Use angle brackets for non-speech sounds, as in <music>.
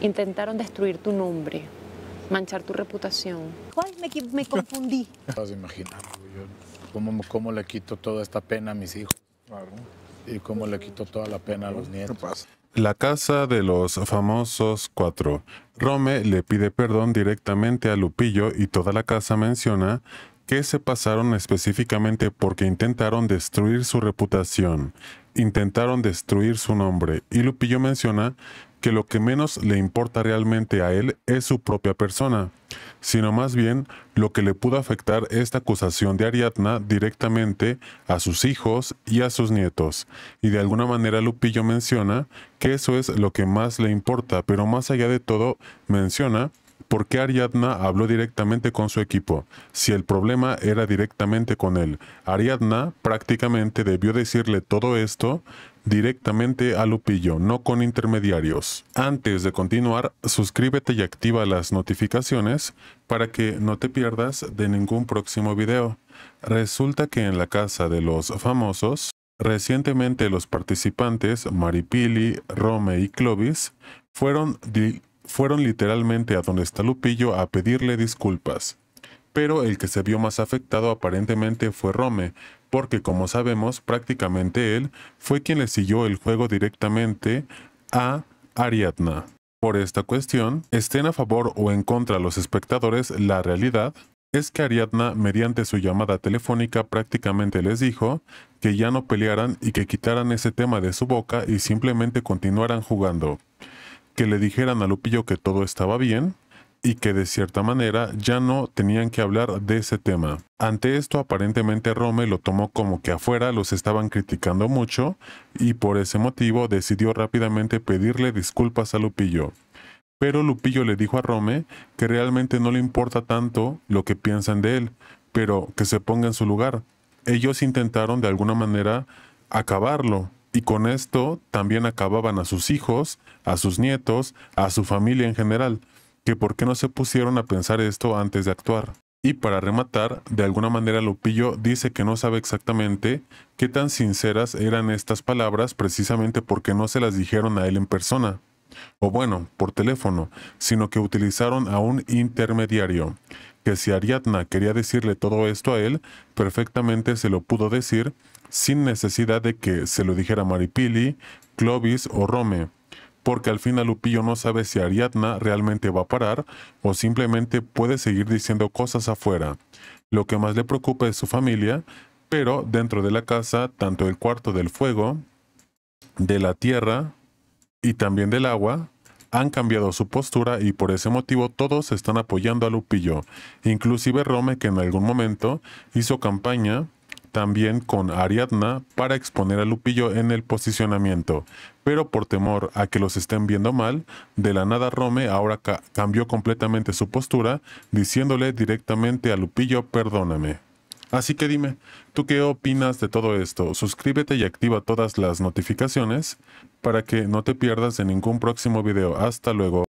Intentaron destruir tu nombre, manchar tu reputación. Ay, me, confundí. ¿Estás <laughs> ¿Cómo, le quito toda esta pena a mis hijos? ¿Y cómo le quito toda la pena a los nietos? La casa de los famosos cuatro. Rome le pide perdón directamente a Lupillo y toda la casa menciona que se pasaron específicamente porque intentaron destruir su reputación, intentaron destruir su nombre y Lupillo menciona que lo que menos le importa realmente a él es su propia persona, sino más bien lo que le pudo afectar esta acusación de Ariadna directamente a sus hijos y a sus nietos. Y de alguna manera Lupillo menciona que eso es lo que más le importa, pero más allá de todo menciona ¿Por qué Ariadna habló directamente con su equipo, si el problema era directamente con él? Ariadna prácticamente debió decirle todo esto directamente a Lupillo, no con intermediarios. Antes de continuar, suscríbete y activa las notificaciones para que no te pierdas de ningún próximo video. Resulta que en la casa de los famosos, recientemente los participantes Maripili, Rome y Clovis fueron, fueron literalmente a donde está Lupillo a pedirle disculpas pero el que se vio más afectado aparentemente fue Rome, porque como sabemos, prácticamente él fue quien le siguió el juego directamente a Ariadna. Por esta cuestión, estén a favor o en contra los espectadores, la realidad es que Ariadna, mediante su llamada telefónica, prácticamente les dijo que ya no pelearan y que quitaran ese tema de su boca y simplemente continuaran jugando. Que le dijeran a Lupillo que todo estaba bien, y que de cierta manera ya no tenían que hablar de ese tema. Ante esto aparentemente Rome lo tomó como que afuera los estaban criticando mucho y por ese motivo decidió rápidamente pedirle disculpas a Lupillo. Pero Lupillo le dijo a Rome que realmente no le importa tanto lo que piensan de él, pero que se ponga en su lugar. Ellos intentaron de alguna manera acabarlo, y con esto también acababan a sus hijos, a sus nietos, a su familia en general que por qué no se pusieron a pensar esto antes de actuar. Y para rematar, de alguna manera Lupillo dice que no sabe exactamente qué tan sinceras eran estas palabras precisamente porque no se las dijeron a él en persona, o bueno, por teléfono, sino que utilizaron a un intermediario, que si Ariadna quería decirle todo esto a él, perfectamente se lo pudo decir sin necesidad de que se lo dijera Maripili, Clovis o Rome, porque al final Lupillo no sabe si Ariadna realmente va a parar o simplemente puede seguir diciendo cosas afuera. Lo que más le preocupa es su familia, pero dentro de la casa, tanto el cuarto del fuego, de la tierra y también del agua, han cambiado su postura y por ese motivo todos están apoyando a Lupillo, inclusive Rome que en algún momento hizo campaña también con Ariadna para exponer a Lupillo en el posicionamiento, pero por temor a que los estén viendo mal, de la nada Rome ahora cambió completamente su postura, diciéndole directamente a Lupillo perdóname. Así que dime, ¿tú qué opinas de todo esto? Suscríbete y activa todas las notificaciones para que no te pierdas de ningún próximo video. Hasta luego.